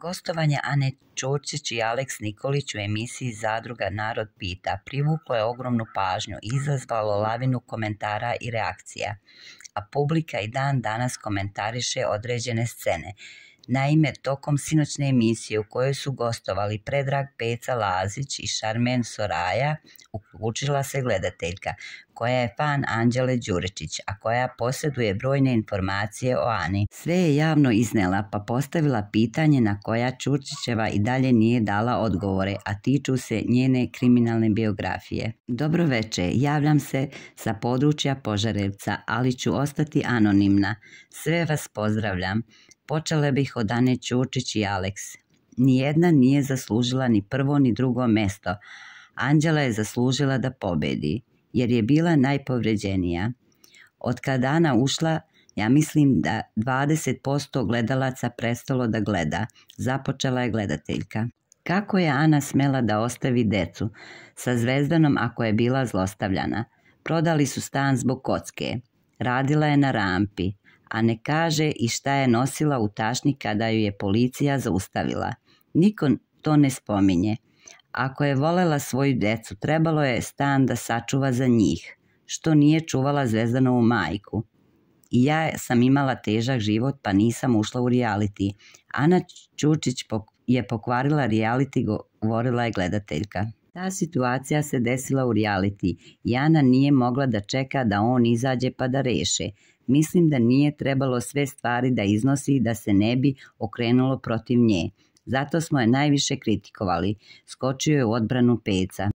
Gostovanje Ane Čurčić i Aleks Nikolić u emisiji Zadruga Narod pita privuklo je ogromnu pažnju i izazvalo lavinu komentara i reakcija, a publika i dan danas komentariše određene scene. Naime, tokom sinoćne emisije u kojoj su gostovali Predrag Peca Lazić i Šarmen Soraja, uključila se gledateljka koja je fan Anđele Đuričić, a koja posjeduje brojne informacije o Ani. Sve je javno iznela pa postavila pitanje na koja Čurčićeva i dalje nije dala odgovore, a tiču se njene kriminalne biografije. Dobro veče, javljam se sa područja Požarevca, ali ću ostati anonimna. Sve vas pozdravljam. Počele bih od Ane Čurčić i Aleks. Nijedna nije zaslužila ni prvo ni drugo mesto. Anđela je zaslužila da pobedi jer je bila najpovređenija. Od kada Ana ušla, ja mislim da 20% gledalaca prestalo da gleda. Započela je gledateljka. Kako je Ana smela da ostavi decu sa zvezdanom ako je bila zlostavljana? Prodali su stan zbog kocke. Radila je na rampi, a ne kaže i šta je nosila u tašni kada ju je policija zaustavila. Niko to ne spominje. Ako je volela svoju decu, trebalo je stan da sačuva za njih, što nije čuvala Zvezdanovu majku. I ja sam imala težak život pa nisam ušla u reality. Ana Ćučić je pokvarila reality, govorila je gledateljka. Ta situacija se desila u reality i Ana nije mogla da čeka da on izađe pa da reše. Mislim da nije trebalo sve stvari da iznosi da se ne bi okrenulo protiv nje. Zato smo je najviše kritikovali. Skočio je u odbranu Peca.